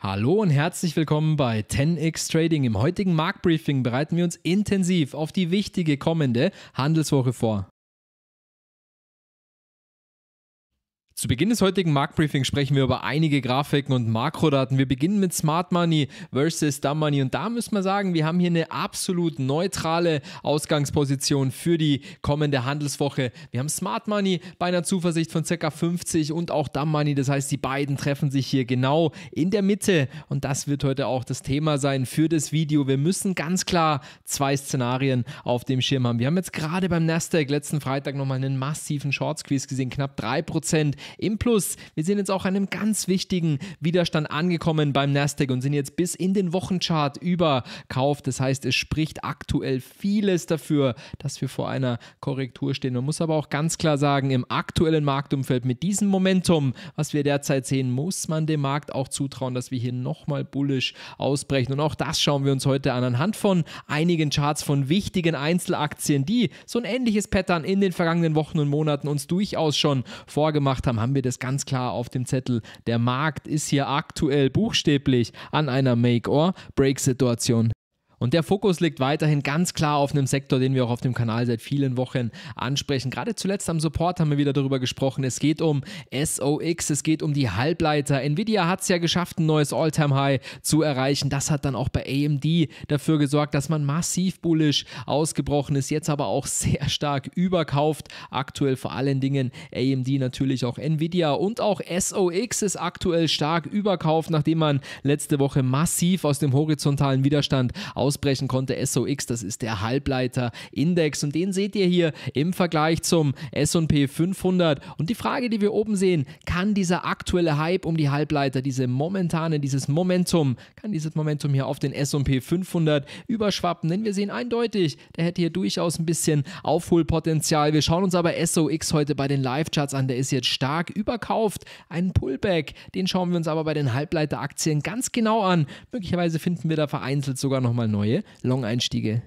Hallo und herzlich willkommen bei 10x Trading. Im heutigen Marktbriefing bereiten wir uns intensiv auf die wichtige kommende Handelswoche vor. Zu Beginn des heutigen Marktbriefings sprechen wir über einige Grafiken und Makrodaten. Wir beginnen mit Smart Money versus Dumb Money und da müssen wir sagen, wir haben hier eine absolut neutrale Ausgangsposition für die kommende Handelswoche. Wir haben Smart Money bei einer Zuversicht von ca. 50 und auch Dumb Money, das heißt, die beiden treffen sich hier genau in der Mitte und das wird heute auch das Thema sein für das Video. Wir müssen ganz klar zwei Szenarien auf dem Schirm haben. Wir haben jetzt gerade beim Nasdaq letzten Freitag nochmal einen massiven Short Squeeze gesehen, knapp 3%. Im Plus, wir sind jetzt auch an einem ganz wichtigen Widerstand angekommen beim Nasdaq und sind jetzt bis in den Wochenchart überkauft. Das heißt, es spricht aktuell vieles dafür, dass wir vor einer Korrektur stehen. Man muss aber auch ganz klar sagen, im aktuellen Marktumfeld mit diesem Momentum, was wir derzeit sehen, muss man dem Markt auch zutrauen, dass wir hier nochmal bullisch ausbrechen. Und auch das schauen wir uns heute an anhand von einigen Charts von wichtigen Einzelaktien, die so ein ähnliches Pattern in den vergangenen Wochen und Monaten uns durchaus schon vorgemacht haben haben, haben wir das ganz klar auf dem Zettel. Der Markt ist hier aktuell buchstäblich an einer Make-or-Break-Situation. Und der Fokus liegt weiterhin ganz klar auf einem Sektor, den wir auch auf dem Kanal seit vielen Wochen ansprechen. Gerade zuletzt am Support haben wir wieder darüber gesprochen. Es geht um SOX, es geht um die Halbleiter. Nvidia hat es ja geschafft, ein neues All-Time-High zu erreichen. Das hat dann auch bei AMD dafür gesorgt, dass man massiv bullish ausgebrochen ist, jetzt aber auch sehr stark überkauft. Aktuell vor allen Dingen AMD natürlich auch Nvidia und auch SOX ist aktuell stark überkauft, nachdem man letzte Woche massiv aus dem horizontalen Widerstand aus ausbrechen konnte. SOX, das ist der Halbleiterindex und den seht ihr hier im Vergleich zum S&P 500. Und die Frage, die wir oben sehen, kann dieser aktuelle Hype um die Halbleiter, diese momentane, dieses Momentum, kann dieses Momentum hier auf den S&P 500 überschwappen? Denn wir sehen eindeutig, der hätte hier durchaus ein bisschen Aufholpotenzial. Wir schauen uns aber SOX heute bei den Live-Charts an. Der ist jetzt stark überkauft. Ein Pullback, den schauen wir uns aber bei den Halbleiteraktien ganz genau an. Möglicherweise finden wir da vereinzelt sogar nochmal neue Long-Einstiege.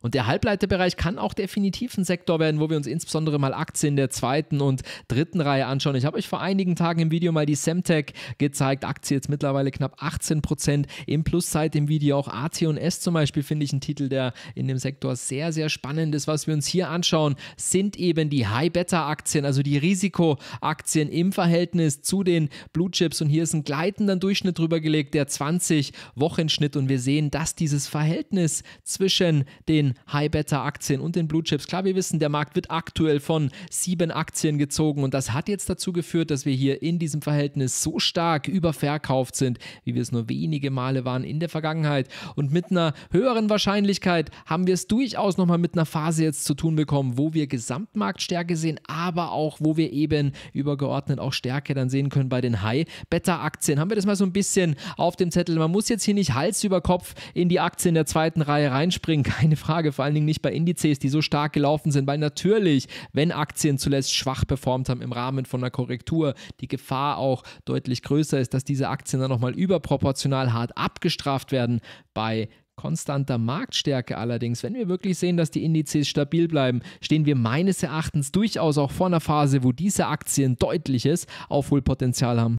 Und der Halbleiterbereich kann auch definitiv ein Sektor werden, wo wir uns insbesondere mal Aktien der zweiten und dritten Reihe anschauen. Ich habe euch vor einigen Tagen im Video mal die Semtech gezeigt. Aktie jetzt mittlerweile knapp 18 Prozent im Plus seit dem Video. Auch AT&S zum Beispiel finde ich ein Titel, der in dem Sektor sehr, sehr spannend ist. Was wir uns hier anschauen, sind eben die High-Beta-Aktien, also die Risikoaktien im Verhältnis zu den Blue Chips. Und hier ist ein gleitender Durchschnitt drüber gelegt, der 20 wochenschnitt Und wir sehen, dass dieses Verhältnis zwischen den High-Beta-Aktien und den Blue Chips. Klar, wir wissen, der Markt wird aktuell von sieben Aktien gezogen und das hat jetzt dazu geführt, dass wir hier in diesem Verhältnis so stark überverkauft sind, wie wir es nur wenige Male waren in der Vergangenheit. Und mit einer höheren Wahrscheinlichkeit haben wir es durchaus nochmal mit einer Phase jetzt zu tun bekommen, wo wir Gesamtmarktstärke sehen, aber auch wo wir eben übergeordnet auch Stärke dann sehen können bei den High-Beta-Aktien. Haben wir das mal so ein bisschen auf dem Zettel? Man muss jetzt hier nicht Hals über Kopf in die Aktien der zweiten Reihe reinspringen, keine Frage Tage, vor allen Dingen nicht bei Indizes, die so stark gelaufen sind, weil natürlich, wenn Aktien zuletzt schwach performt haben im Rahmen von einer Korrektur, die Gefahr auch deutlich größer ist, dass diese Aktien dann nochmal überproportional hart abgestraft werden bei konstanter Marktstärke allerdings. Wenn wir wirklich sehen, dass die Indizes stabil bleiben, stehen wir meines Erachtens durchaus auch vor einer Phase, wo diese Aktien deutliches Aufholpotenzial haben.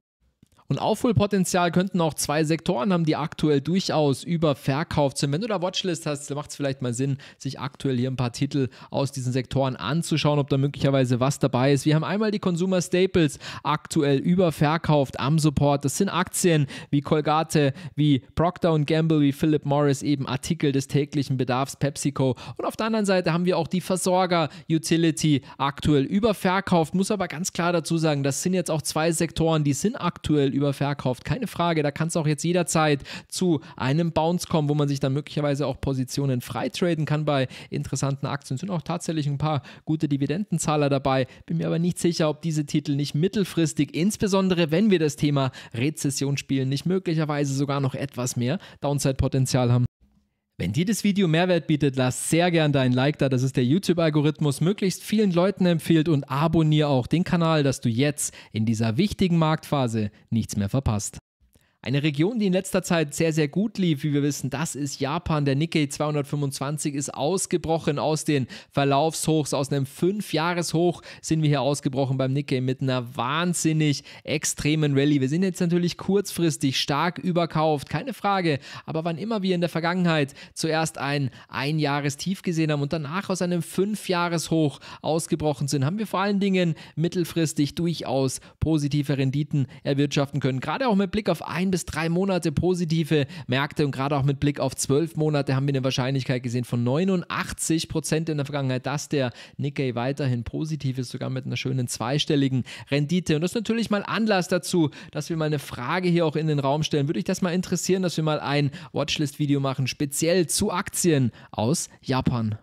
Und Aufholpotenzial könnten auch zwei Sektoren haben, die aktuell durchaus überverkauft sind. Wenn du da Watchlist hast, dann macht es vielleicht mal Sinn, sich aktuell hier ein paar Titel aus diesen Sektoren anzuschauen, ob da möglicherweise was dabei ist. Wir haben einmal die Consumer Staples aktuell überverkauft am Support. Das sind Aktien wie Colgate, wie Procter Gamble, wie Philip Morris, eben Artikel des täglichen Bedarfs PepsiCo. Und auf der anderen Seite haben wir auch die Versorger Utility aktuell überverkauft. Muss aber ganz klar dazu sagen, das sind jetzt auch zwei Sektoren, die sind aktuell überverkauft. Keine Frage, da kannst du auch jetzt jederzeit zu einem Bounce kommen, wo man sich dann möglicherweise auch Positionen freitraden kann bei interessanten Aktien. Es Sind auch tatsächlich ein paar gute Dividendenzahler dabei. Bin mir aber nicht sicher, ob diese Titel nicht mittelfristig, insbesondere wenn wir das Thema Rezession spielen, nicht möglicherweise sogar noch etwas mehr Downside-Potenzial haben. Wenn dir das Video Mehrwert bietet, lass sehr gern deinen Like da, dass es der YouTube-Algorithmus möglichst vielen Leuten empfiehlt und abonniere auch den Kanal, dass du jetzt in dieser wichtigen Marktphase nichts mehr verpasst. Eine Region, die in letzter Zeit sehr, sehr gut lief, wie wir wissen, das ist Japan. Der Nikkei 225 ist ausgebrochen aus den Verlaufshochs. Aus einem Fünfjahreshoch sind wir hier ausgebrochen beim Nikkei mit einer wahnsinnig extremen Rallye. Wir sind jetzt natürlich kurzfristig stark überkauft, keine Frage. Aber wann immer wir in der Vergangenheit zuerst ein Einjahrestief gesehen haben und danach aus einem Fünfjahreshoch ausgebrochen sind, haben wir vor allen Dingen mittelfristig durchaus positive Renditen erwirtschaften können. Gerade auch mit Blick auf ein ein bis drei Monate positive Märkte und gerade auch mit Blick auf zwölf Monate haben wir eine Wahrscheinlichkeit gesehen von 89 Prozent in der Vergangenheit, dass der Nikkei weiterhin positiv ist, sogar mit einer schönen zweistelligen Rendite. Und das ist natürlich mal Anlass dazu, dass wir mal eine Frage hier auch in den Raum stellen. Würde ich das mal interessieren, dass wir mal ein Watchlist-Video machen, speziell zu Aktien aus Japan.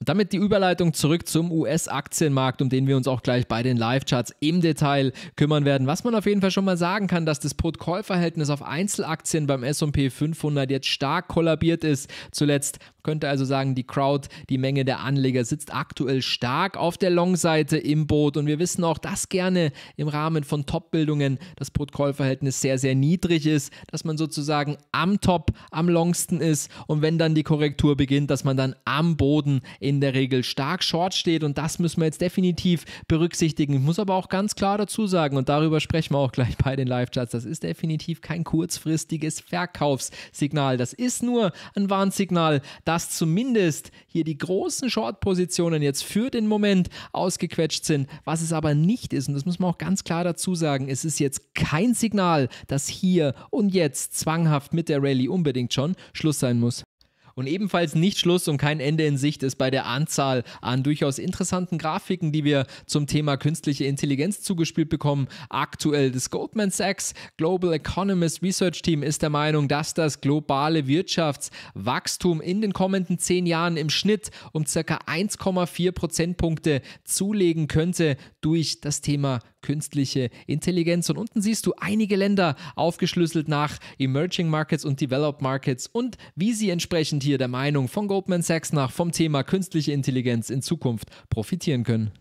Und damit die Überleitung zurück zum US-Aktienmarkt, um den wir uns auch gleich bei den Live-Charts im Detail kümmern werden. Was man auf jeden Fall schon mal sagen kann, dass das Put-Call-Verhältnis auf Einzelaktien beim S&P 500 jetzt stark kollabiert ist. Zuletzt könnte also sagen, die Crowd, die Menge der Anleger sitzt aktuell stark auf der Long-Seite im Boot und wir wissen auch, dass gerne im Rahmen von Top-Bildungen das Brot-Call-Verhältnis sehr, sehr niedrig ist, dass man sozusagen am Top am longsten ist und wenn dann die Korrektur beginnt, dass man dann am Boden in der Regel stark short steht und das müssen wir jetzt definitiv berücksichtigen. Ich muss aber auch ganz klar dazu sagen und darüber sprechen wir auch gleich bei den Live-Charts, das ist definitiv kein kurzfristiges Verkaufssignal, das ist nur ein Warnsignal, da dass zumindest hier die großen Short-Positionen jetzt für den Moment ausgequetscht sind. Was es aber nicht ist, und das muss man auch ganz klar dazu sagen, es ist jetzt kein Signal, dass hier und jetzt zwanghaft mit der Rallye unbedingt schon Schluss sein muss. Und ebenfalls nicht Schluss und kein Ende in Sicht ist bei der Anzahl an durchaus interessanten Grafiken, die wir zum Thema künstliche Intelligenz zugespielt bekommen. Aktuell das Goldman Sachs Global Economist Research Team ist der Meinung, dass das globale Wirtschaftswachstum in den kommenden zehn Jahren im Schnitt um circa 1,4 Prozentpunkte zulegen könnte durch das Thema künstliche Intelligenz. Und unten siehst du einige Länder aufgeschlüsselt nach Emerging Markets und Developed Markets und wie sie entsprechend hier der Meinung, von Goldman Sachs nach vom Thema künstliche Intelligenz in Zukunft profitieren können.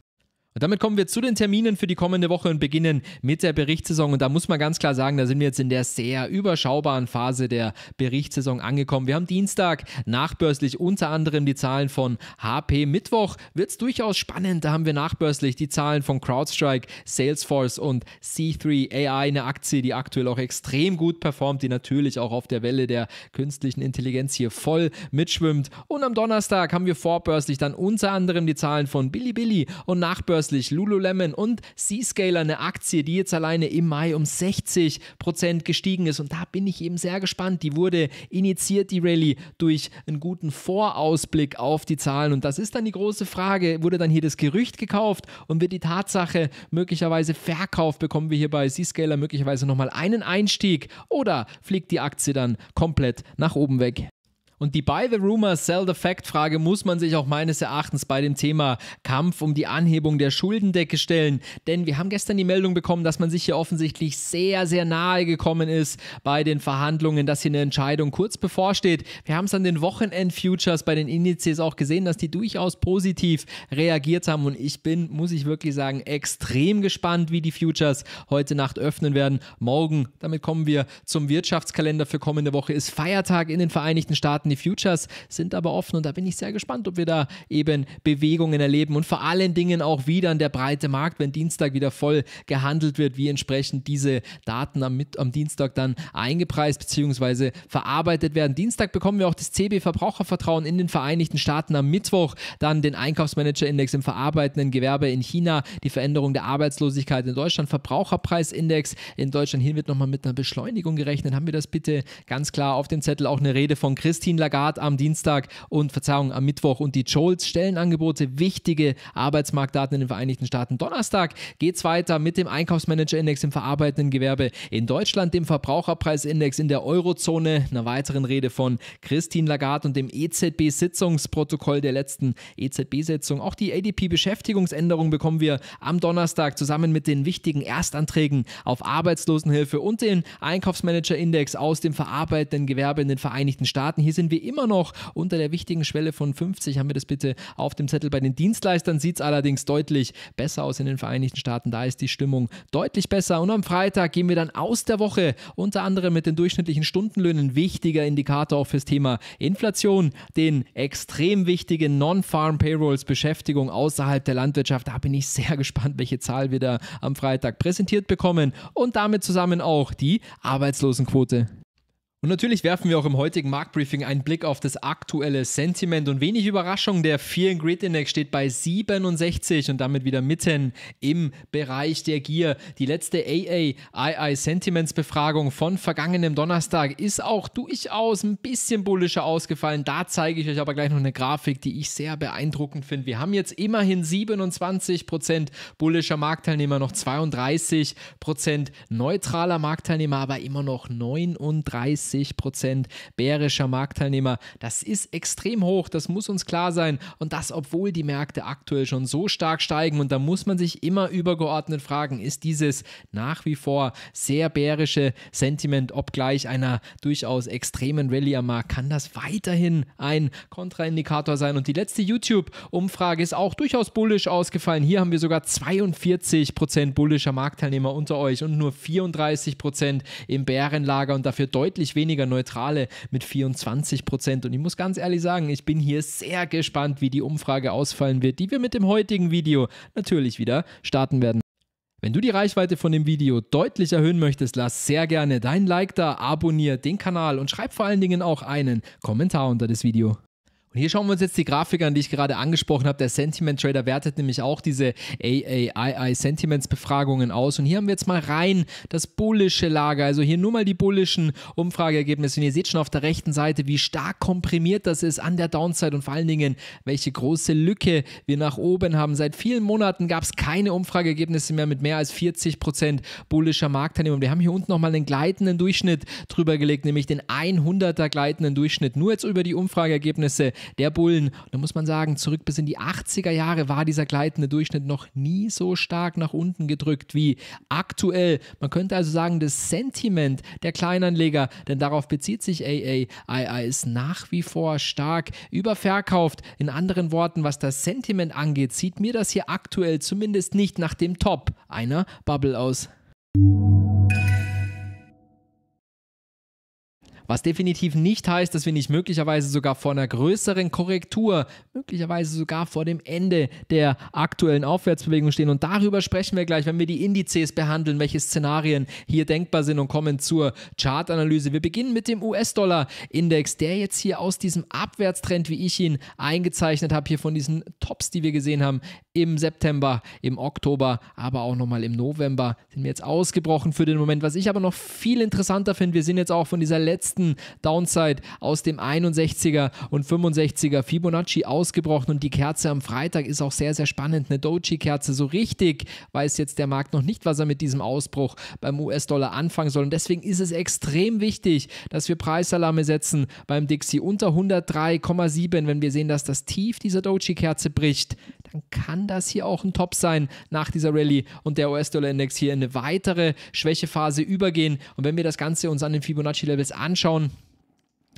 Und damit kommen wir zu den Terminen für die kommende Woche und beginnen mit der Berichtssaison. Und da muss man ganz klar sagen, da sind wir jetzt in der sehr überschaubaren Phase der Berichtssaison angekommen. Wir haben Dienstag nachbörslich unter anderem die Zahlen von HP. Mittwoch wird es durchaus spannend. Da haben wir nachbörslich die Zahlen von CrowdStrike, Salesforce und C3 AI, eine Aktie, die aktuell auch extrem gut performt, die natürlich auch auf der Welle der künstlichen Intelligenz hier voll mitschwimmt. Und am Donnerstag haben wir vorbörslich dann unter anderem die Zahlen von Bilibili und nachbörslich Kürzlich Lululemon und Seascaler, eine Aktie, die jetzt alleine im Mai um 60 Prozent gestiegen ist. Und da bin ich eben sehr gespannt. Die wurde initiiert, die Rallye, durch einen guten Vorausblick auf die Zahlen. Und das ist dann die große Frage. Wurde dann hier das Gerücht gekauft und wird die Tatsache möglicherweise verkauft? Bekommen wir hier bei Seascaler möglicherweise nochmal einen Einstieg oder fliegt die Aktie dann komplett nach oben weg? Und die Buy the Rumor, Sell the Fact Frage muss man sich auch meines Erachtens bei dem Thema Kampf um die Anhebung der Schuldendecke stellen. Denn wir haben gestern die Meldung bekommen, dass man sich hier offensichtlich sehr, sehr nahe gekommen ist bei den Verhandlungen, dass hier eine Entscheidung kurz bevorsteht. Wir haben es an den Wochenend-Futures bei den Indizes auch gesehen, dass die durchaus positiv reagiert haben. Und ich bin, muss ich wirklich sagen, extrem gespannt, wie die Futures heute Nacht öffnen werden. Morgen, damit kommen wir zum Wirtschaftskalender für kommende Woche, ist Feiertag in den Vereinigten Staaten die Futures sind aber offen und da bin ich sehr gespannt, ob wir da eben Bewegungen erleben und vor allen Dingen auch wieder an der breite Markt, wenn Dienstag wieder voll gehandelt wird, wie entsprechend diese Daten am, am Dienstag dann eingepreist bzw. verarbeitet werden. Dienstag bekommen wir auch das CB Verbrauchervertrauen in den Vereinigten Staaten am Mittwoch, dann den Einkaufsmanagerindex im verarbeitenden Gewerbe in China, die Veränderung der Arbeitslosigkeit in Deutschland, Verbraucherpreisindex in Deutschland. Hier wird nochmal mit einer Beschleunigung gerechnet. Haben wir das bitte ganz klar auf dem Zettel? Auch eine Rede von Christine Lagarde am Dienstag und Verzeihung am Mittwoch und die Jolts Stellenangebote, wichtige Arbeitsmarktdaten in den Vereinigten Staaten. Donnerstag geht es weiter mit dem Einkaufsmanagerindex im verarbeitenden Gewerbe in Deutschland, dem Verbraucherpreisindex in der Eurozone, einer weiteren Rede von Christine Lagarde und dem EZB-Sitzungsprotokoll der letzten EZB-Sitzung. Auch die ADP-Beschäftigungsänderung bekommen wir am Donnerstag zusammen mit den wichtigen Erstanträgen auf Arbeitslosenhilfe und den Einkaufsmanagerindex aus dem verarbeitenden Gewerbe in den Vereinigten Staaten. Hier sind sind wir immer noch unter der wichtigen Schwelle von 50. Haben wir das bitte auf dem Zettel. Bei den Dienstleistern sieht es allerdings deutlich besser aus in den Vereinigten Staaten. Da ist die Stimmung deutlich besser. Und am Freitag gehen wir dann aus der Woche unter anderem mit den durchschnittlichen Stundenlöhnen. Wichtiger Indikator auch fürs Thema Inflation, den extrem wichtigen Non-Farm Payrolls, Beschäftigung außerhalb der Landwirtschaft. Da bin ich sehr gespannt, welche Zahl wir da am Freitag präsentiert bekommen. Und damit zusammen auch die Arbeitslosenquote. Und natürlich werfen wir auch im heutigen Marktbriefing einen Blick auf das aktuelle Sentiment und wenig Überraschung, der Fear and Greed Index steht bei 67 und damit wieder mitten im Bereich der Gier. Die letzte AAII Sentiments Befragung von vergangenem Donnerstag ist auch durchaus ein bisschen bullischer ausgefallen. Da zeige ich euch aber gleich noch eine Grafik, die ich sehr beeindruckend finde. Wir haben jetzt immerhin 27% bullischer Marktteilnehmer, noch 32% neutraler Marktteilnehmer, aber immer noch 39 30 Prozent bärischer Marktteilnehmer. Das ist extrem hoch, das muss uns klar sein. Und das, obwohl die Märkte aktuell schon so stark steigen. Und da muss man sich immer übergeordnet fragen, ist dieses nach wie vor sehr bärische Sentiment, obgleich einer durchaus extremen Rallye am Markt, kann das weiterhin ein Kontraindikator sein? Und die letzte YouTube-Umfrage ist auch durchaus bullisch ausgefallen. Hier haben wir sogar 42 Prozent bullischer Marktteilnehmer unter euch und nur 34 Prozent im Bärenlager und dafür deutlich weniger weniger neutrale mit 24 Prozent. Und ich muss ganz ehrlich sagen, ich bin hier sehr gespannt, wie die Umfrage ausfallen wird, die wir mit dem heutigen Video natürlich wieder starten werden. Wenn du die Reichweite von dem Video deutlich erhöhen möchtest, lass sehr gerne dein Like da, abonnier den Kanal und schreib vor allen Dingen auch einen Kommentar unter das Video. Und hier schauen wir uns jetzt die Grafik an, die ich gerade angesprochen habe. Der Sentiment Trader wertet nämlich auch diese AAII Sentiments Befragungen aus. Und hier haben wir jetzt mal rein das bullische Lager. Also hier nur mal die bullischen Umfrageergebnisse. Und ihr seht schon auf der rechten Seite, wie stark komprimiert das ist an der Downside und vor allen Dingen, welche große Lücke wir nach oben haben. Seit vielen Monaten gab es keine Umfrageergebnisse mehr mit mehr als 40 Prozent bullischer Marktteilnehmer. Wir haben hier unten nochmal einen gleitenden Durchschnitt drüber gelegt, nämlich den 100er gleitenden Durchschnitt. Nur jetzt über die Umfrageergebnisse der Bullen. da muss man sagen, zurück bis in die 80er Jahre war dieser gleitende Durchschnitt noch nie so stark nach unten gedrückt wie aktuell. Man könnte also sagen, das Sentiment der Kleinanleger, denn darauf bezieht sich AAII, ist nach wie vor stark überverkauft. In anderen Worten, was das Sentiment angeht, sieht mir das hier aktuell zumindest nicht nach dem Top einer Bubble aus. Was definitiv nicht heißt, dass wir nicht möglicherweise sogar vor einer größeren Korrektur, möglicherweise sogar vor dem Ende der aktuellen Aufwärtsbewegung stehen. Und darüber sprechen wir gleich, wenn wir die Indizes behandeln, welche Szenarien hier denkbar sind und kommen zur Chartanalyse. Wir beginnen mit dem US-Dollar-Index, der jetzt hier aus diesem Abwärtstrend, wie ich ihn eingezeichnet habe, hier von diesen Tops, die wir gesehen haben, im September, im Oktober, aber auch nochmal im November, sind wir jetzt ausgebrochen für den Moment. Was ich aber noch viel interessanter finde, wir sind jetzt auch von dieser letzten letzten Downside aus dem 61er und 65er Fibonacci ausgebrochen und die Kerze am Freitag ist auch sehr, sehr spannend. Eine Doji-Kerze, so richtig weiß jetzt der Markt noch nicht, was er mit diesem Ausbruch beim US-Dollar anfangen soll. Und deswegen ist es extrem wichtig, dass wir Preisalarme setzen beim Dixie unter 103,7, wenn wir sehen, dass das Tief dieser Doji-Kerze bricht dann kann das hier auch ein Top sein nach dieser Rallye und der US-Dollar-Index hier in eine weitere Schwächephase übergehen. Und wenn wir das Ganze uns an den Fibonacci-Levels anschauen,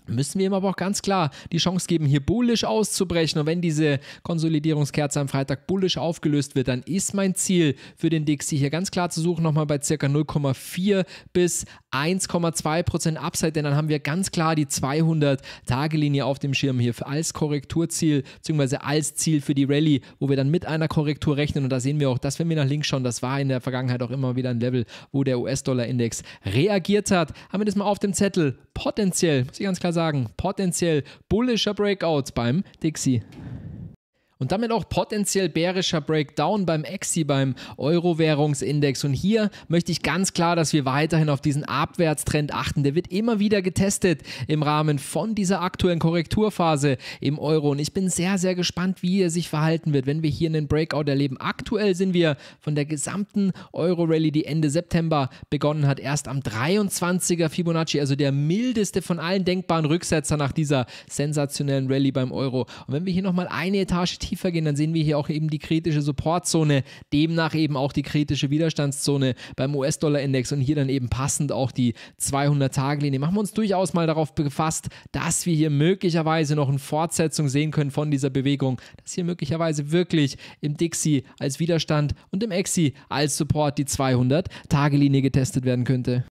müssen wir ihm aber auch ganz klar die Chance geben, hier bullisch auszubrechen. Und wenn diese Konsolidierungskerze am Freitag bullisch aufgelöst wird, dann ist mein Ziel für den Dixie hier ganz klar zu suchen, nochmal bei circa 0,4 bis 1,2% Upside, denn dann haben wir ganz klar die 200-Tage-Linie auf dem Schirm hier als Korrekturziel, beziehungsweise als Ziel für die Rallye, wo wir dann mit einer Korrektur rechnen. Und da sehen wir auch, dass wenn wir nach links schauen, das war in der Vergangenheit auch immer wieder ein Level, wo der US-Dollar-Index reagiert hat. Haben wir das mal auf dem Zettel. Potenziell, muss ich ganz klar sagen, potenziell bullischer Breakout beim Dixie und damit auch potenziell bärischer Breakdown beim EXI, beim Euro-Währungsindex. Und hier möchte ich ganz klar, dass wir weiterhin auf diesen Abwärtstrend achten. Der wird immer wieder getestet im Rahmen von dieser aktuellen Korrekturphase im Euro. Und ich bin sehr, sehr gespannt, wie er sich verhalten wird, wenn wir hier einen Breakout erleben. Aktuell sind wir von der gesamten Euro-Rally, die Ende September begonnen hat, erst am 23er Fibonacci, also der mildeste von allen denkbaren Rücksetzer nach dieser sensationellen Rally beim Euro. Und wenn wir hier nochmal eine Etage tiefer gehen, dann sehen wir hier auch eben die kritische Supportzone, demnach eben auch die kritische Widerstandszone beim US-Dollar-Index und hier dann eben passend auch die 200-Tage-Linie. Machen wir uns durchaus mal darauf befasst, dass wir hier möglicherweise noch eine Fortsetzung sehen können von dieser Bewegung, dass hier möglicherweise wirklich im Dixie als Widerstand und im Exi als Support die 200-Tage-Linie getestet werden könnte.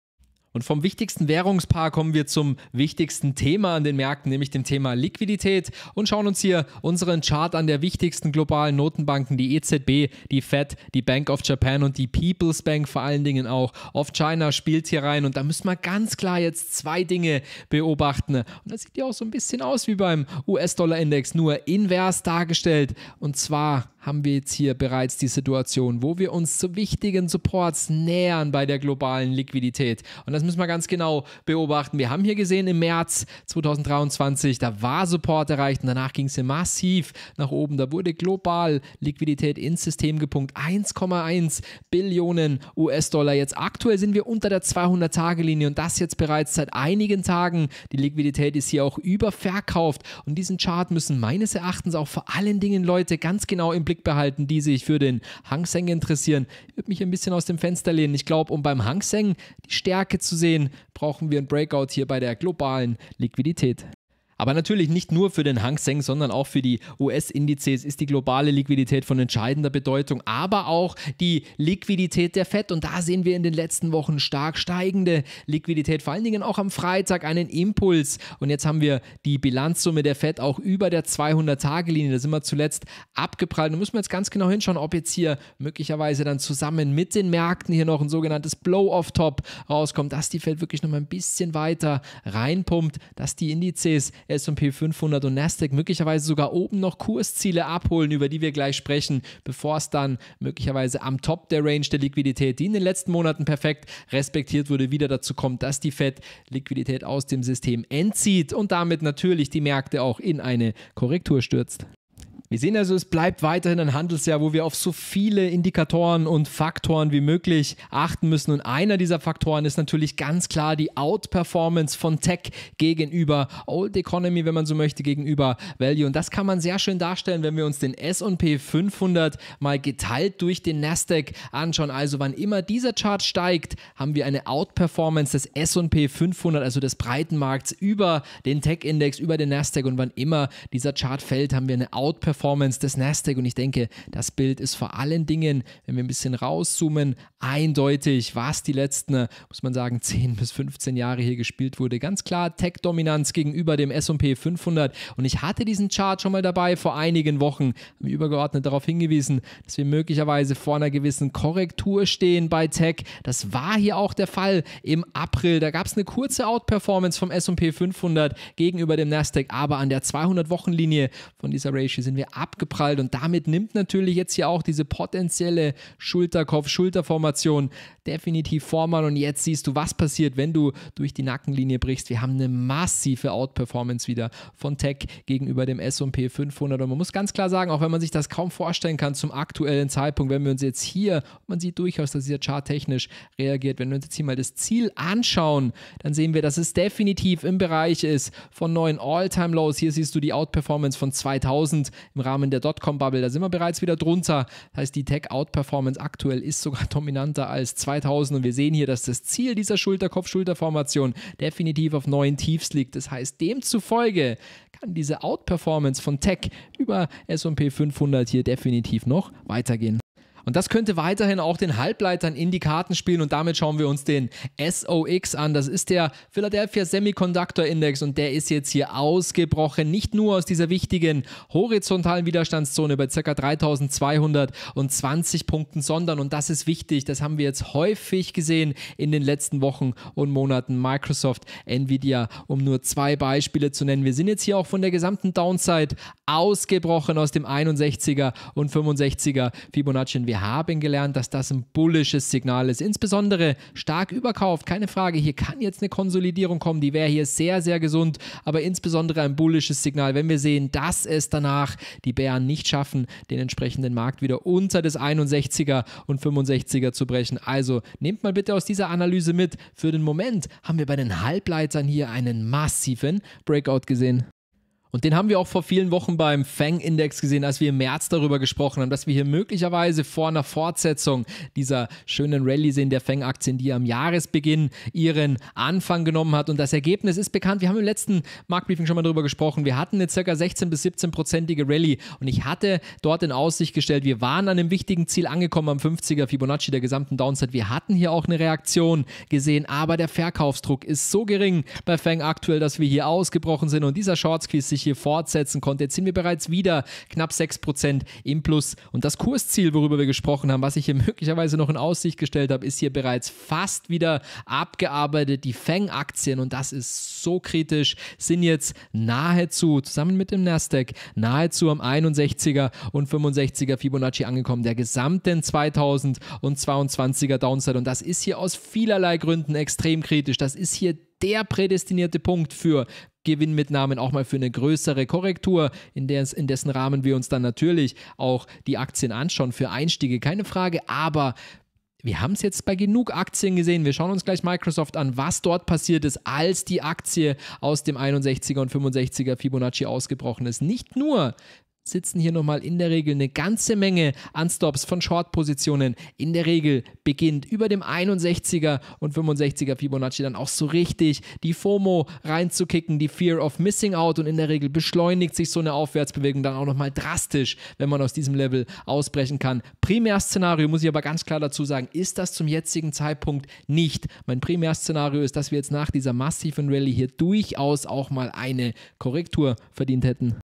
Und vom wichtigsten Währungspaar kommen wir zum wichtigsten Thema an den Märkten, nämlich dem Thema Liquidität und schauen uns hier unseren Chart an der wichtigsten globalen Notenbanken, die EZB, die Fed, die Bank of Japan und die People's Bank vor allen Dingen auch. Of China spielt hier rein und da müssen wir ganz klar jetzt zwei Dinge beobachten. Und das sieht ja auch so ein bisschen aus wie beim US-Dollar-Index, nur invers dargestellt und zwar haben wir jetzt hier bereits die Situation, wo wir uns zu wichtigen Supports nähern bei der globalen Liquidität. Und das müssen wir ganz genau beobachten. Wir haben hier gesehen im März 2023, da war Support erreicht und danach ging es massiv nach oben. Da wurde global Liquidität ins System gepunkt. 1,1 Billionen US-Dollar. Jetzt aktuell sind wir unter der 200-Tage-Linie und das jetzt bereits seit einigen Tagen. Die Liquidität ist hier auch überverkauft und diesen Chart müssen meines Erachtens auch vor allen Dingen Leute ganz genau implizieren Blick behalten, die sich für den Hang Seng interessieren. Ich würde mich ein bisschen aus dem Fenster lehnen. Ich glaube, um beim Hang Seng die Stärke zu sehen, brauchen wir ein Breakout hier bei der globalen Liquidität. Aber natürlich nicht nur für den Hang Seng, sondern auch für die US-Indizes ist die globale Liquidität von entscheidender Bedeutung, aber auch die Liquidität der Fed. Und da sehen wir in den letzten Wochen stark steigende Liquidität, vor allen Dingen auch am Freitag einen Impuls. Und jetzt haben wir die Bilanzsumme der Fed auch über der 200-Tage-Linie, da sind wir zuletzt abgeprallt. Da müssen wir jetzt ganz genau hinschauen, ob jetzt hier möglicherweise dann zusammen mit den Märkten hier noch ein sogenanntes Blow-off-Top rauskommt, dass die Fed wirklich nochmal ein bisschen weiter reinpumpt, dass die Indizes S&P 500 und Nasdaq möglicherweise sogar oben noch Kursziele abholen, über die wir gleich sprechen, bevor es dann möglicherweise am Top der Range der Liquidität, die in den letzten Monaten perfekt respektiert wurde, wieder dazu kommt, dass die Fed Liquidität aus dem System entzieht und damit natürlich die Märkte auch in eine Korrektur stürzt. Wir sehen also, es bleibt weiterhin ein Handelsjahr, wo wir auf so viele Indikatoren und Faktoren wie möglich achten müssen. Und einer dieser Faktoren ist natürlich ganz klar die Outperformance von Tech gegenüber Old Economy, wenn man so möchte, gegenüber Value. Und das kann man sehr schön darstellen, wenn wir uns den S&P 500 mal geteilt durch den Nasdaq anschauen. Also wann immer dieser Chart steigt, haben wir eine Outperformance des S&P 500, also des Breitenmarkts über den Tech-Index, über den Nasdaq. Und wann immer dieser Chart fällt, haben wir eine Outperformance Performance des Nasdaq und ich denke, das Bild ist vor allen Dingen, wenn wir ein bisschen rauszoomen, eindeutig, was die letzten, muss man sagen, 10 bis 15 Jahre hier gespielt wurde. Ganz klar Tech-Dominanz gegenüber dem S&P 500 und ich hatte diesen Chart schon mal dabei vor einigen Wochen, habe wir übergeordnet darauf hingewiesen, dass wir möglicherweise vor einer gewissen Korrektur stehen bei Tech. Das war hier auch der Fall im April. Da gab es eine kurze Outperformance vom S&P 500 gegenüber dem Nasdaq, aber an der 200-Wochen-Linie von dieser Ratio sind wir Seite abgeprallt und damit nimmt natürlich jetzt hier auch diese potenzielle Schulterkopf-Schulterformation definitiv Form an und jetzt siehst du, was passiert, wenn du durch die Nackenlinie brichst. Wir haben eine massive Outperformance wieder von Tech gegenüber dem S&P 500 und man muss ganz klar sagen, auch wenn man sich das kaum vorstellen kann zum aktuellen Zeitpunkt, wenn wir uns jetzt hier, man sieht durchaus, dass dieser Chart technisch reagiert, wenn wir uns jetzt hier mal das Ziel anschauen, dann sehen wir, dass es definitiv im Bereich ist von neuen All-Time-Lows. Hier siehst du die Outperformance von 2000 im Rahmen der Dotcom-Bubble, da sind wir bereits wieder drunter. Das heißt, die Tech-Out-Performance aktuell ist sogar dominanter als 2000 und wir sehen hier, dass das Ziel dieser Schulter-Kopf-Schulter-Formation definitiv auf neuen Tiefs liegt. Das heißt, demzufolge kann diese Out-Performance von Tech über S&P 500 hier definitiv noch weitergehen. Und das könnte weiterhin auch den Halbleitern in die Karten spielen und damit schauen wir uns den SOX an. Das ist der Philadelphia Semiconductor Index und der ist jetzt hier ausgebrochen, nicht nur aus dieser wichtigen horizontalen Widerstandszone bei ca. 3220 Punkten, sondern, und das ist wichtig, das haben wir jetzt häufig gesehen in den letzten Wochen und Monaten, Microsoft, Nvidia, um nur zwei Beispiele zu nennen. Wir sind jetzt hier auch von der gesamten Downside ausgebrochen aus dem 61er und 65er Fibonacci. -Wert wir haben gelernt, dass das ein bullisches Signal ist. Insbesondere stark überkauft, keine Frage. Hier kann jetzt eine Konsolidierung kommen, die wäre hier sehr, sehr gesund, aber insbesondere ein bullisches Signal, wenn wir sehen, dass es danach die Bären nicht schaffen, den entsprechenden Markt wieder unter das 61er und 65er zu brechen. Also nehmt mal bitte aus dieser Analyse mit. Für den Moment haben wir bei den Halbleitern hier einen massiven Breakout gesehen. Und den haben wir auch vor vielen Wochen beim Fang-Index gesehen, als wir im März darüber gesprochen haben, dass wir hier möglicherweise vor einer Fortsetzung dieser schönen Rallye sehen der Fang-Aktien, die am Jahresbeginn ihren Anfang genommen hat. Und das Ergebnis ist bekannt. Wir haben im letzten Marktbriefing schon mal darüber gesprochen. Wir hatten eine circa 16 bis 17 prozentige Rallye und ich hatte dort in Aussicht gestellt, wir waren an einem wichtigen Ziel angekommen am 50er Fibonacci der gesamten Downside. Wir hatten hier auch eine Reaktion gesehen, aber der Verkaufsdruck ist so gering bei Fang aktuell, dass wir hier ausgebrochen sind und dieser Short Squeeze sich hier fortsetzen konnte. Jetzt sind wir bereits wieder knapp 6% im Plus. Und das Kursziel, worüber wir gesprochen haben, was ich hier möglicherweise noch in Aussicht gestellt habe, ist hier bereits fast wieder abgearbeitet. Die Fang-Aktien, und das ist so kritisch, sind jetzt nahezu, zusammen mit dem Nasdaq, nahezu am 61er und 65er Fibonacci angekommen, der gesamten 2022er Downside. Und das ist hier aus vielerlei Gründen extrem kritisch. Das ist hier der prädestinierte Punkt für Gewinnmitnahmen auch mal für eine größere Korrektur, in, des, in dessen Rahmen wir uns dann natürlich auch die Aktien anschauen für Einstiege, keine Frage, aber wir haben es jetzt bei genug Aktien gesehen. Wir schauen uns gleich Microsoft an, was dort passiert ist, als die Aktie aus dem 61er und 65er Fibonacci ausgebrochen ist. Nicht nur sitzen hier nochmal in der Regel eine ganze Menge an Stops von Short-Positionen. In der Regel beginnt über dem 61er und 65er Fibonacci dann auch so richtig die FOMO reinzukicken, die Fear of Missing Out und in der Regel beschleunigt sich so eine Aufwärtsbewegung dann auch nochmal drastisch, wenn man aus diesem Level ausbrechen kann. Primärszenario, muss ich aber ganz klar dazu sagen, ist das zum jetzigen Zeitpunkt nicht. Mein Primärszenario ist, dass wir jetzt nach dieser massiven Rallye hier durchaus auch mal eine Korrektur verdient hätten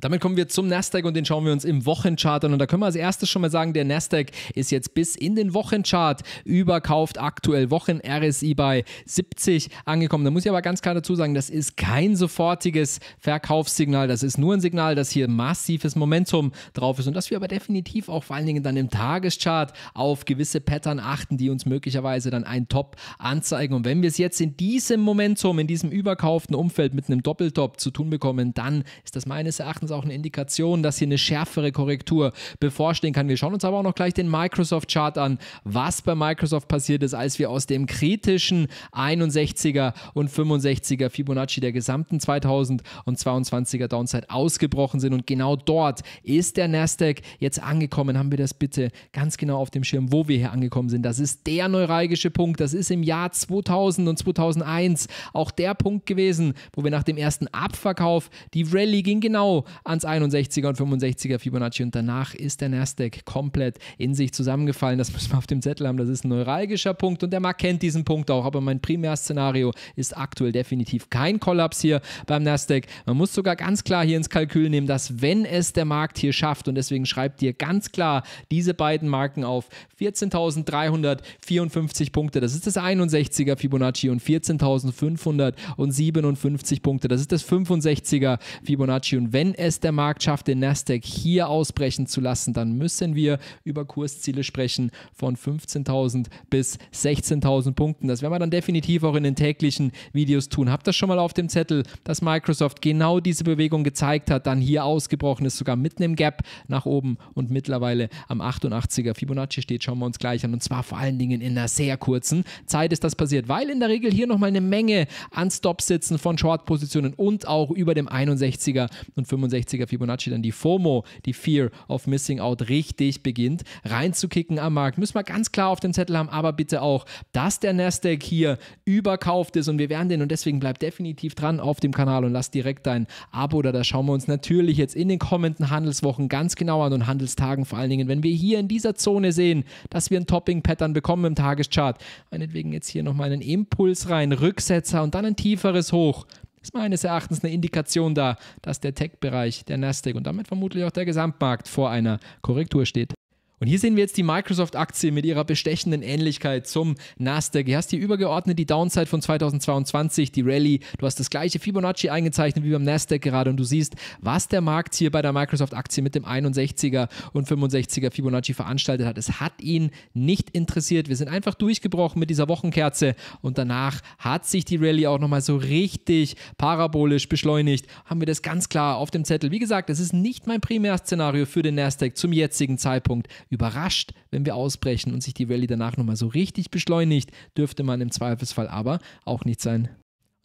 damit kommen wir zum Nasdaq und den schauen wir uns im Wochenchart an. Und da können wir als erstes schon mal sagen, der Nasdaq ist jetzt bis in den Wochenchart überkauft. Aktuell Wochen RSI bei 70 angekommen. Da muss ich aber ganz klar dazu sagen, das ist kein sofortiges Verkaufssignal. Das ist nur ein Signal, dass hier massives Momentum drauf ist und dass wir aber definitiv auch vor allen Dingen dann im Tageschart auf gewisse Pattern achten, die uns möglicherweise dann einen Top anzeigen. Und wenn wir es jetzt in diesem Momentum, in diesem überkauften Umfeld mit einem Doppeltop zu tun bekommen, dann ist das meines Erachtens meistens auch eine Indikation, dass hier eine schärfere Korrektur bevorstehen kann. Wir schauen uns aber auch noch gleich den Microsoft-Chart an, was bei Microsoft passiert ist, als wir aus dem kritischen 61er und 65er Fibonacci der gesamten 2022er Downside ausgebrochen sind. Und genau dort ist der Nasdaq jetzt angekommen. Haben wir das bitte ganz genau auf dem Schirm, wo wir hier angekommen sind. Das ist der neuralgische Punkt. Das ist im Jahr 2000 und 2001 auch der Punkt gewesen, wo wir nach dem ersten Abverkauf, die Rallye ging genau ans 61er und 65er Fibonacci und danach ist der Nasdaq komplett in sich zusammengefallen. Das müssen wir auf dem Zettel haben. Das ist ein neuralgischer Punkt und der Markt kennt diesen Punkt auch. Aber mein Primärszenario ist aktuell definitiv kein Kollaps hier beim Nasdaq. Man muss sogar ganz klar hier ins Kalkül nehmen, dass wenn es der Markt hier schafft und deswegen schreibt ihr ganz klar diese beiden Marken auf 14.354 Punkte. Das ist das 61er Fibonacci und 14.557 Punkte. Das ist das 65er Fibonacci und wenn es es der Markt schafft, den Nasdaq hier ausbrechen zu lassen, dann müssen wir über Kursziele sprechen von 15.000 bis 16.000 Punkten. Das werden wir dann definitiv auch in den täglichen Videos tun. Habt das schon mal auf dem Zettel, dass Microsoft genau diese Bewegung gezeigt hat, dann hier ausgebrochen ist, sogar mitten im Gap nach oben und mittlerweile am 88er Fibonacci steht, schauen wir uns gleich an und zwar vor allen Dingen in einer sehr kurzen Zeit ist das passiert, weil in der Regel hier nochmal eine Menge an Stops sitzen von Short-Positionen und auch über dem 61er und 65 64er Fibonacci dann die FOMO, die Fear of Missing Out, richtig beginnt reinzukicken am Markt. Müssen wir ganz klar auf dem Zettel haben, aber bitte auch, dass der Nasdaq hier überkauft ist und wir werden den und deswegen bleibt definitiv dran auf dem Kanal und lass direkt dein Abo da. da schauen wir uns natürlich jetzt in den kommenden Handelswochen ganz genau an und Handelstagen vor allen Dingen, wenn wir hier in dieser Zone sehen, dass wir ein Topping-Pattern bekommen im Tageschart, meinetwegen jetzt hier nochmal einen Impuls rein, Rücksetzer und dann ein tieferes Hoch, ist meines Erachtens eine Indikation da, dass der Tech-Bereich, der Nasdaq und damit vermutlich auch der Gesamtmarkt vor einer Korrektur steht. Und hier sehen wir jetzt die Microsoft-Aktie mit ihrer bestechenden Ähnlichkeit zum Nasdaq. Du hast hier übergeordnet die Downside von 2022, die Rallye. Du hast das gleiche Fibonacci eingezeichnet wie beim Nasdaq gerade und du siehst, was der Markt hier bei der Microsoft-Aktie mit dem 61er und 65er Fibonacci veranstaltet hat. Es hat ihn nicht interessiert. Wir sind einfach durchgebrochen mit dieser Wochenkerze und danach hat sich die Rallye auch nochmal so richtig parabolisch beschleunigt. Haben wir das ganz klar auf dem Zettel. Wie gesagt, es ist nicht mein Primärszenario für den Nasdaq zum jetzigen Zeitpunkt überrascht, wenn wir ausbrechen und sich die Rallye danach nochmal so richtig beschleunigt, dürfte man im Zweifelsfall aber auch nicht sein.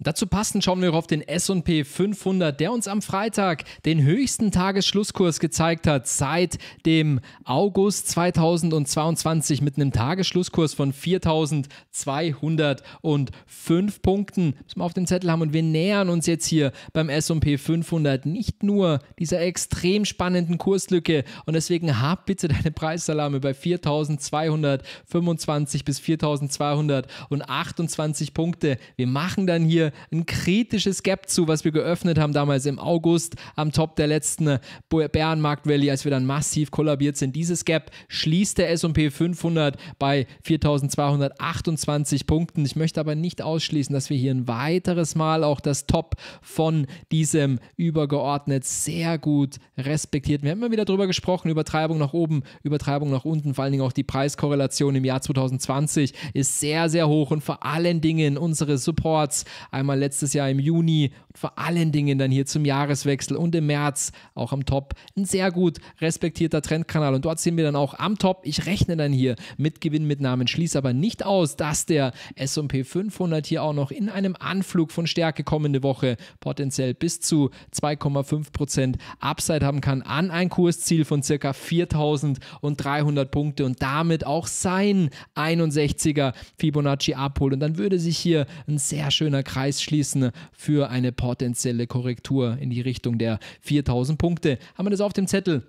Dazu passend schauen wir auf den S&P 500, der uns am Freitag den höchsten Tagesschlusskurs gezeigt hat seit dem August 2022 mit einem Tagesschlusskurs von 4205 Punkten. Das wir auf dem Zettel haben und wir nähern uns jetzt hier beim S&P 500 nicht nur dieser extrem spannenden Kurslücke und deswegen hab bitte deine Preisalarme bei 4225 bis 4228 Punkte. Wir machen dann hier ein kritisches Gap zu, was wir geöffnet haben damals im August am Top der letzten äh, Bärenmarkt Rally, als wir dann massiv kollabiert sind. Dieses Gap schließt der S&P 500 bei 4228 Punkten. Ich möchte aber nicht ausschließen, dass wir hier ein weiteres Mal auch das Top von diesem übergeordnet sehr gut respektierten. Wir haben immer wieder darüber gesprochen, Übertreibung nach oben, Übertreibung nach unten, vor allen Dingen auch die Preiskorrelation im Jahr 2020 ist sehr, sehr hoch und vor allen Dingen unsere Supports einmal letztes Jahr im Juni und vor allen Dingen dann hier zum Jahreswechsel und im März auch am Top. Ein sehr gut respektierter Trendkanal und dort sehen wir dann auch am Top. Ich rechne dann hier mit Gewinnmitnahmen, schließe aber nicht aus, dass der S&P 500 hier auch noch in einem Anflug von Stärke kommende Woche potenziell bis zu 2,5% Upside haben kann an ein Kursziel von circa 4.300 Punkte und damit auch sein 61er Fibonacci abholt. Und dann würde sich hier ein sehr schöner Kreis Details schließen für eine potenzielle Korrektur in die Richtung der 4000 Punkte. Haben wir das auf dem Zettel?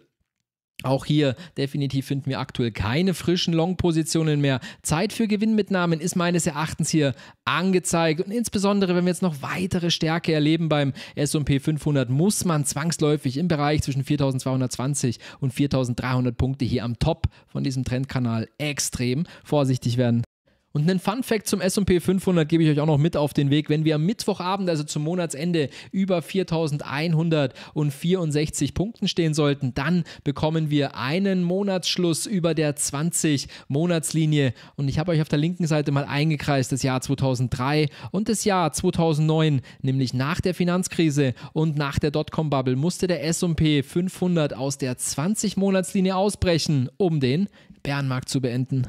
Auch hier definitiv finden wir aktuell keine frischen Long-Positionen mehr. Zeit für Gewinnmitnahmen ist meines Erachtens hier angezeigt. Und insbesondere, wenn wir jetzt noch weitere Stärke erleben beim S&P 500, muss man zwangsläufig im Bereich zwischen 4.220 und 4.300 Punkte hier am Top von diesem Trendkanal extrem vorsichtig werden. Und einen Fun Fact zum S&P 500 gebe ich euch auch noch mit auf den Weg. Wenn wir am Mittwochabend, also zum Monatsende, über 4164 Punkten stehen sollten, dann bekommen wir einen Monatsschluss über der 20 Monatslinie. Und ich habe euch auf der linken Seite mal eingekreist das Jahr 2003 und das Jahr 2009, nämlich nach der Finanzkrise und nach der Dotcom-Bubble, musste der S&P 500 aus der 20 Monatslinie ausbrechen, um den Bärenmarkt zu beenden.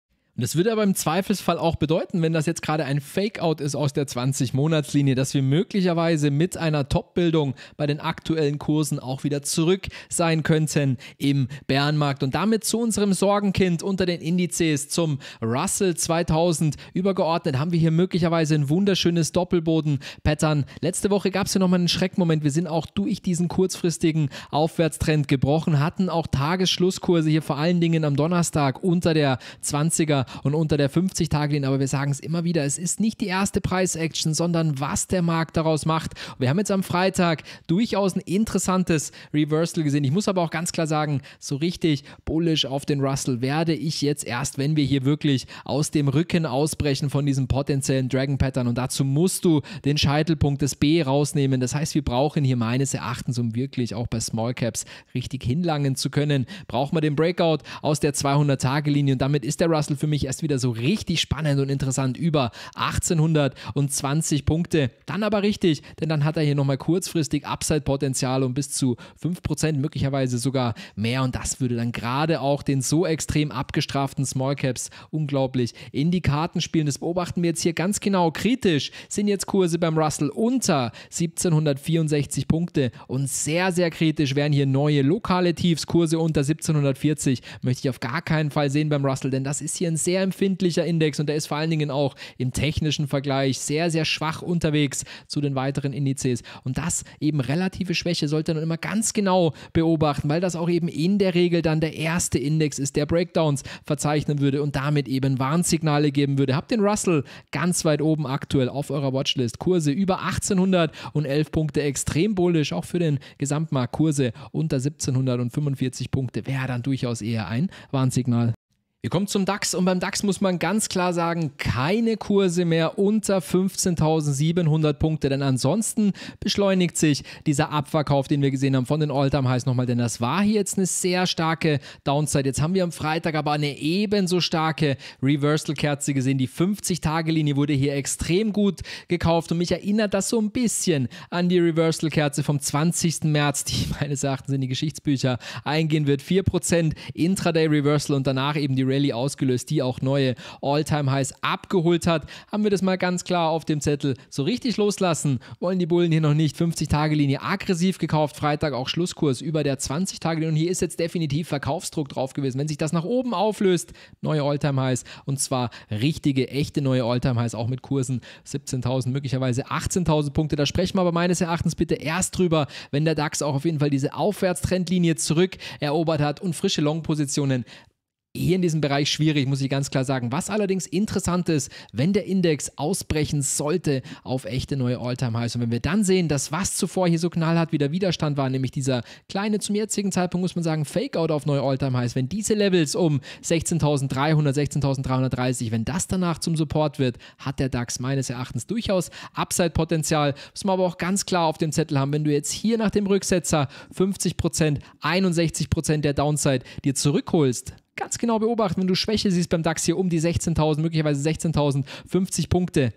Und das würde aber im Zweifelsfall auch bedeuten, wenn das jetzt gerade ein Fakeout ist aus der 20-Monats-Linie, dass wir möglicherweise mit einer Top-Bildung bei den aktuellen Kursen auch wieder zurück sein könnten im Bärenmarkt. Und damit zu unserem Sorgenkind unter den Indizes, zum Russell 2000 übergeordnet, haben wir hier möglicherweise ein wunderschönes Doppelboden-Pattern. Letzte Woche gab es ja nochmal einen Schreckmoment. Wir sind auch durch diesen kurzfristigen Aufwärtstrend gebrochen, hatten auch Tagesschlusskurse hier vor allen Dingen am Donnerstag unter der 20er und unter der 50-Tage-Linie. Aber wir sagen es immer wieder, es ist nicht die erste Preis-Action, sondern was der Markt daraus macht. Wir haben jetzt am Freitag durchaus ein interessantes Reversal gesehen. Ich muss aber auch ganz klar sagen, so richtig bullish auf den Russell werde ich jetzt erst, wenn wir hier wirklich aus dem Rücken ausbrechen von diesem potenziellen Dragon Pattern. Und dazu musst du den Scheitelpunkt des B rausnehmen. Das heißt, wir brauchen hier meines Erachtens, um wirklich auch bei Small Caps richtig hinlangen zu können, braucht man den Breakout aus der 200-Tage-Linie. Und damit ist der Russell für mich erst wieder so richtig spannend und interessant über 1820 Punkte. Dann aber richtig, denn dann hat er hier nochmal kurzfristig Upside-Potenzial um bis zu 5%, möglicherweise sogar mehr. Und das würde dann gerade auch den so extrem abgestraften Small Caps unglaublich in die Karten spielen. Das beobachten wir jetzt hier ganz genau kritisch. Sind jetzt Kurse beim Russell unter 1764 Punkte und sehr, sehr kritisch wären hier neue lokale Tiefs. Kurse unter 1740 möchte ich auf gar keinen Fall sehen beim Russell, denn das ist hier ein sehr empfindlicher Index und der ist vor allen Dingen auch im technischen Vergleich sehr, sehr schwach unterwegs zu den weiteren Indizes. Und das eben relative Schwäche sollte man immer ganz genau beobachten, weil das auch eben in der Regel dann der erste Index ist, der Breakdowns verzeichnen würde und damit eben Warnsignale geben würde. Habt den Russell ganz weit oben aktuell auf eurer Watchlist. Kurse über 1811 Punkte, extrem bullisch, auch für den Gesamtmarkt. Kurse unter 1745 Punkte wäre dann durchaus eher ein Warnsignal. Wir kommen zum DAX und beim DAX muss man ganz klar sagen, keine Kurse mehr unter 15.700 Punkte, denn ansonsten beschleunigt sich dieser Abverkauf, den wir gesehen haben von den Alltime Highs nochmal, denn das war hier jetzt eine sehr starke Downside. Jetzt haben wir am Freitag aber eine ebenso starke Reversal-Kerze gesehen. Die 50-Tage-Linie wurde hier extrem gut gekauft und mich erinnert das so ein bisschen an die Reversal-Kerze vom 20. März, die meines Erachtens in die Geschichtsbücher eingehen wird. 4% Intraday-Reversal und danach eben die Rallye ausgelöst, die auch neue All-Time-Highs abgeholt hat, haben wir das mal ganz klar auf dem Zettel. So richtig loslassen wollen die Bullen hier noch nicht. 50-Tage-Linie aggressiv gekauft, Freitag auch Schlusskurs über der 20-Tage-Linie. Und hier ist jetzt definitiv Verkaufsdruck drauf gewesen. Wenn sich das nach oben auflöst, neue All-Time-Highs und zwar richtige, echte neue All-Time-Highs, auch mit Kursen 17.000, möglicherweise 18.000 Punkte. Da sprechen wir aber meines Erachtens bitte erst drüber, wenn der DAX auch auf jeden Fall diese Aufwärtstrendlinie zurückerobert hat und frische Long-Positionen Eher in diesem Bereich schwierig, muss ich ganz klar sagen. Was allerdings interessant ist, wenn der Index ausbrechen sollte auf echte neue All-Time-Highs und wenn wir dann sehen, dass was zuvor hier so knallhart wie der Widerstand war, nämlich dieser kleine zum jetzigen Zeitpunkt, muss man sagen, Fakeout auf neue All-Time-Highs, wenn diese Levels um 16.300, 16.330, wenn das danach zum Support wird, hat der DAX meines Erachtens durchaus Upside-Potenzial. Muss man aber auch ganz klar auf dem Zettel haben, wenn du jetzt hier nach dem Rücksetzer 50%, 61% der Downside dir zurückholst, ganz genau beobachten, wenn du Schwäche siehst beim DAX hier um die 16.000, möglicherweise 16.050 Punkte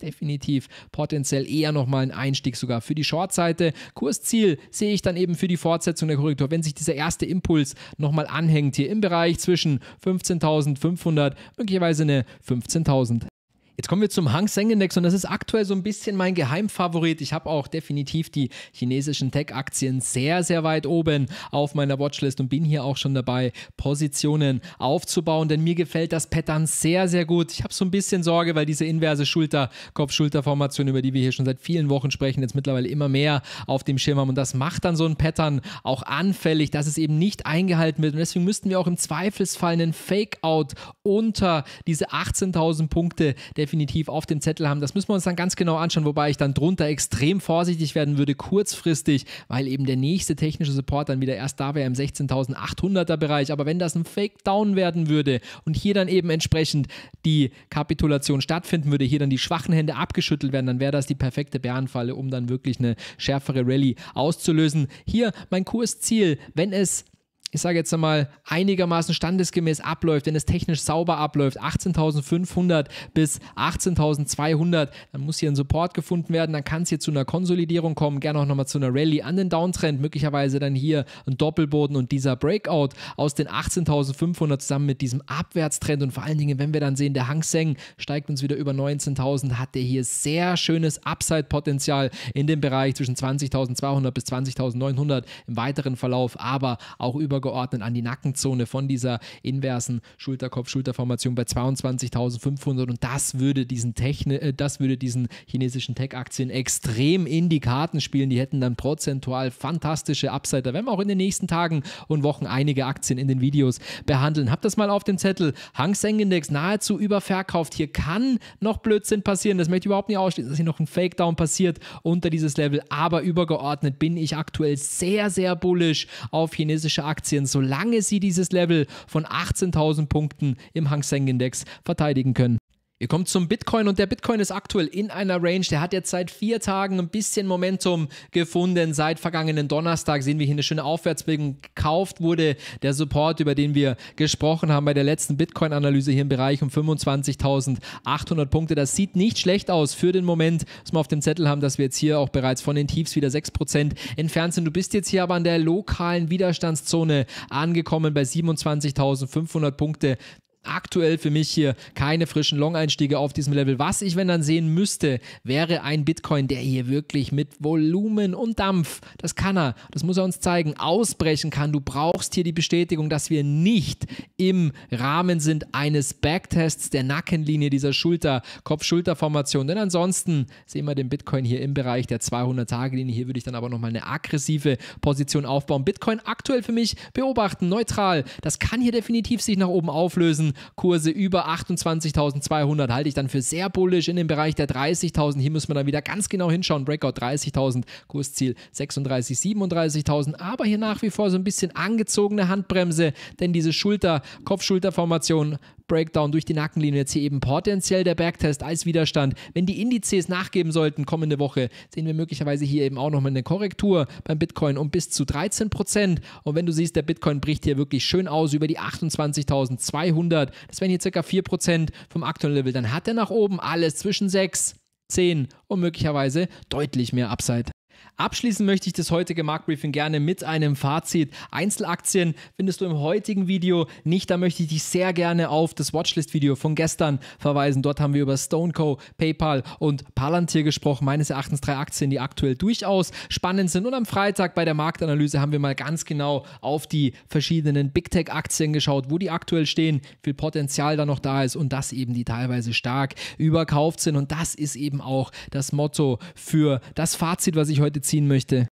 definitiv potenziell eher nochmal ein Einstieg sogar für die Shortseite. Kursziel sehe ich dann eben für die Fortsetzung der Korrektur, wenn sich dieser erste Impuls nochmal anhängt, hier im Bereich zwischen 15.500, möglicherweise eine 15.000. Jetzt kommen wir zum Hang Seng Index und das ist aktuell so ein bisschen mein Geheimfavorit. Ich habe auch definitiv die chinesischen Tech-Aktien sehr, sehr weit oben auf meiner Watchlist und bin hier auch schon dabei, Positionen aufzubauen, denn mir gefällt das Pattern sehr, sehr gut. Ich habe so ein bisschen Sorge, weil diese inverse Schulter, Kopf-Schulter-Formation, über die wir hier schon seit vielen Wochen sprechen, jetzt mittlerweile immer mehr auf dem Schirm haben und das macht dann so ein Pattern auch anfällig, dass es eben nicht eingehalten wird und deswegen müssten wir auch im Zweifelsfall einen Fake-Out unter diese 18.000 Punkte der definitiv auf dem Zettel haben. Das müssen wir uns dann ganz genau anschauen, wobei ich dann drunter extrem vorsichtig werden würde, kurzfristig, weil eben der nächste technische Support dann wieder erst da wäre im 16.800er Bereich. Aber wenn das ein Fake-Down werden würde und hier dann eben entsprechend die Kapitulation stattfinden würde, hier dann die schwachen Hände abgeschüttelt werden, dann wäre das die perfekte Bärenfalle, um dann wirklich eine schärfere Rallye auszulösen. Hier mein Kursziel, wenn es ich sage jetzt einmal, einigermaßen standesgemäß abläuft, wenn es technisch sauber abläuft, 18.500 bis 18.200, dann muss hier ein Support gefunden werden, dann kann es hier zu einer Konsolidierung kommen, gerne auch nochmal zu einer Rallye an den Downtrend, möglicherweise dann hier ein Doppelboden und dieser Breakout aus den 18.500 zusammen mit diesem Abwärtstrend und vor allen Dingen, wenn wir dann sehen, der Hang Seng steigt uns wieder über 19.000, hat der hier sehr schönes Upside-Potenzial in dem Bereich zwischen 20.200 bis 20.900 im weiteren Verlauf, aber auch über übergeordnet an die Nackenzone von dieser inversen Schulterkopf-Schulterformation bei 22.500 und das würde diesen Techni äh, das würde diesen chinesischen Tech-Aktien extrem in die Karten spielen. Die hätten dann prozentual fantastische Upside. Da werden wir auch in den nächsten Tagen und Wochen einige Aktien in den Videos behandeln. Habt das mal auf dem Zettel. Hang Seng Index nahezu überverkauft. Hier kann noch Blödsinn passieren. Das möchte ich überhaupt nicht ausschließen, dass hier noch ein Fake Down passiert unter dieses Level. Aber übergeordnet bin ich aktuell sehr, sehr bullisch auf chinesische Aktien Aktien, solange sie dieses Level von 18.000 Punkten im Hang Seng Index verteidigen können. Wir kommen zum Bitcoin und der Bitcoin ist aktuell in einer Range. Der hat jetzt seit vier Tagen ein bisschen Momentum gefunden. Seit vergangenen Donnerstag sehen wir hier eine schöne Aufwärtsbewegung. Gekauft wurde der Support, über den wir gesprochen haben bei der letzten Bitcoin-Analyse hier im Bereich um 25.800 Punkte. Das sieht nicht schlecht aus für den Moment, dass wir auf dem Zettel haben, dass wir jetzt hier auch bereits von den Tiefs wieder 6% entfernt sind. Du bist jetzt hier aber an der lokalen Widerstandszone angekommen bei 27.500 Punkte aktuell für mich hier keine frischen Long-Einstiege auf diesem Level. Was ich, wenn dann sehen müsste, wäre ein Bitcoin, der hier wirklich mit Volumen und Dampf, das kann er, das muss er uns zeigen, ausbrechen kann. Du brauchst hier die Bestätigung, dass wir nicht im Rahmen sind eines Backtests der Nackenlinie dieser Schulter, Kopf-Schulter-Formation. Denn ansonsten sehen wir den Bitcoin hier im Bereich der 200-Tage-Linie. Hier würde ich dann aber nochmal eine aggressive Position aufbauen. Bitcoin aktuell für mich beobachten, neutral. Das kann hier definitiv sich nach oben auflösen. Kurse über 28.200 halte ich dann für sehr bullisch in dem Bereich der 30.000. Hier muss man dann wieder ganz genau hinschauen. Breakout 30.000, Kursziel 36, 37.000. Aber hier nach wie vor so ein bisschen angezogene Handbremse, denn diese Schulter, Kopf-Schulter-Formation Breakdown durch die Nackenlinie jetzt hier eben potenziell der Bergtest als Widerstand. Wenn die Indizes nachgeben sollten kommende Woche, sehen wir möglicherweise hier eben auch nochmal eine Korrektur beim Bitcoin um bis zu 13 Und wenn du siehst, der Bitcoin bricht hier wirklich schön aus über die 28.200. Das wären hier circa 4 vom aktuellen Level. Dann hat er nach oben alles zwischen 6, 10 und möglicherweise deutlich mehr Upside. Abschließend möchte ich das heutige Marktbriefing gerne mit einem Fazit. Einzelaktien findest du im heutigen Video nicht. Da möchte ich dich sehr gerne auf das Watchlist-Video von gestern verweisen. Dort haben wir über Stoneco, PayPal und Palantir gesprochen. Meines Erachtens drei Aktien, die aktuell durchaus spannend sind. Und am Freitag bei der Marktanalyse haben wir mal ganz genau auf die verschiedenen Big Tech-Aktien geschaut, wo die aktuell stehen, viel Potenzial da noch da ist und dass eben die teilweise stark überkauft sind. Und das ist eben auch das Motto für das Fazit, was ich heute ziehen möchte,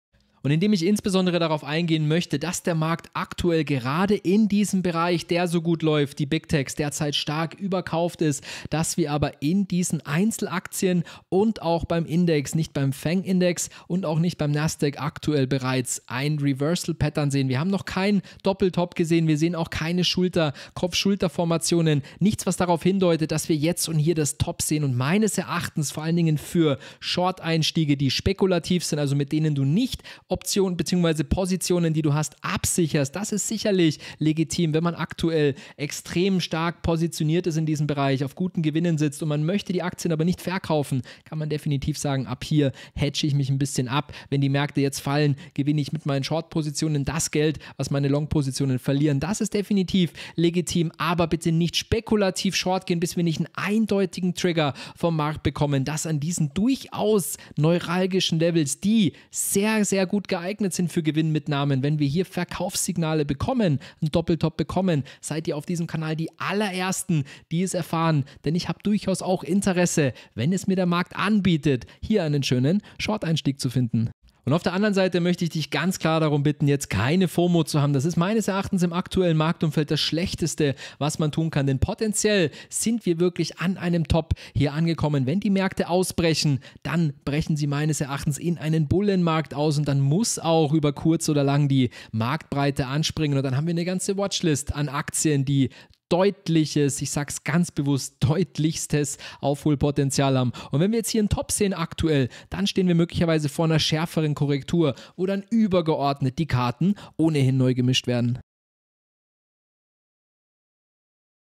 und indem ich insbesondere darauf eingehen möchte, dass der Markt aktuell gerade in diesem Bereich, der so gut läuft, die Big Techs derzeit stark überkauft ist, dass wir aber in diesen Einzelaktien und auch beim Index, nicht beim Fang-Index und auch nicht beim Nasdaq aktuell bereits ein Reversal-Pattern sehen. Wir haben noch keinen Doppeltop gesehen, wir sehen auch keine Schulter, Kopf-Schulter-Formationen, nichts, was darauf hindeutet, dass wir jetzt und hier das Top sehen und meines Erachtens vor allen Dingen für Short-Einstiege, die spekulativ sind, also mit denen du nicht Optionen bzw. Positionen, die du hast, absicherst. Das ist sicherlich legitim, wenn man aktuell extrem stark positioniert ist in diesem Bereich, auf guten Gewinnen sitzt und man möchte die Aktien aber nicht verkaufen, kann man definitiv sagen, ab hier hedge ich mich ein bisschen ab. Wenn die Märkte jetzt fallen, gewinne ich mit meinen Short-Positionen das Geld, was meine Long-Positionen verlieren. Das ist definitiv legitim, aber bitte nicht spekulativ short gehen, bis wir nicht einen eindeutigen Trigger vom Markt bekommen, dass an diesen durchaus neuralgischen Levels, die sehr, sehr gut gut geeignet sind für Gewinnmitnahmen. Wenn wir hier Verkaufssignale bekommen, einen Doppeltop bekommen, seid ihr auf diesem Kanal die allerersten, die es erfahren. Denn ich habe durchaus auch Interesse, wenn es mir der Markt anbietet, hier einen schönen Short-Einstieg zu finden. Und auf der anderen Seite möchte ich dich ganz klar darum bitten, jetzt keine FOMO zu haben. Das ist meines Erachtens im aktuellen Marktumfeld das Schlechteste, was man tun kann. Denn potenziell sind wir wirklich an einem Top hier angekommen. Wenn die Märkte ausbrechen, dann brechen sie meines Erachtens in einen Bullenmarkt aus und dann muss auch über kurz oder lang die Marktbreite anspringen. Und dann haben wir eine ganze Watchlist an Aktien, die deutliches, ich sag's ganz bewusst, deutlichstes Aufholpotenzial haben. Und wenn wir jetzt hier einen Top sehen aktuell, dann stehen wir möglicherweise vor einer schärferen Korrektur, wo dann übergeordnet die Karten ohnehin neu gemischt werden.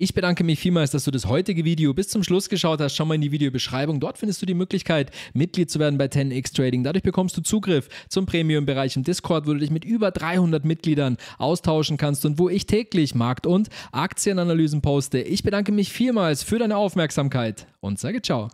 Ich bedanke mich vielmals, dass du das heutige Video bis zum Schluss geschaut hast. Schau mal in die Videobeschreibung. Dort findest du die Möglichkeit, Mitglied zu werden bei 10x Trading. Dadurch bekommst du Zugriff zum Premium-Bereich im Discord, wo du dich mit über 300 Mitgliedern austauschen kannst und wo ich täglich Markt- und Aktienanalysen poste. Ich bedanke mich vielmals für deine Aufmerksamkeit und sage ciao.